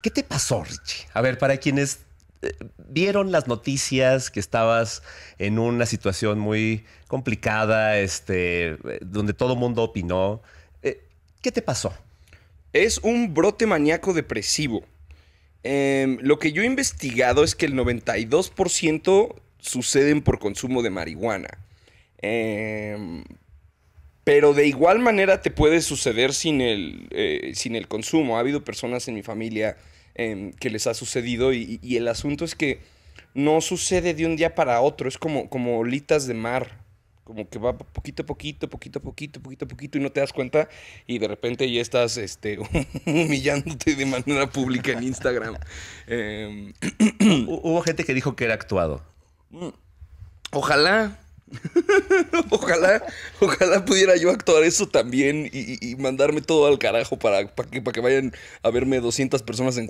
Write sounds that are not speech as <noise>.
¿Qué te pasó, Richie? A ver, para quienes eh, vieron las noticias que estabas en una situación muy complicada, este, donde todo el mundo opinó. Eh, ¿Qué te pasó? Es un brote maníaco depresivo. Em, lo que yo he investigado es que el 92% suceden por consumo de marihuana. Eh, pero de igual manera te puede suceder sin el, eh, sin el consumo. Ha habido personas en mi familia em, que les ha sucedido y, el asunto es que no sucede de un día para otro. Es como, como olitas de mar. Como que va poquito a poquito, poquito a poquito, poquito a poquito y no te das cuenta y de repente ya estás este, <laughs> humillándote de manera pública en Instagram. Em, <clears throat> hubo gente que dijo que era actuado. Mm. Ojalá, <laughs> ojalá, ojalá pudiera yo actuar eso también y, mandarme todo al carajo para, que, para que vayan a verme 200 personas en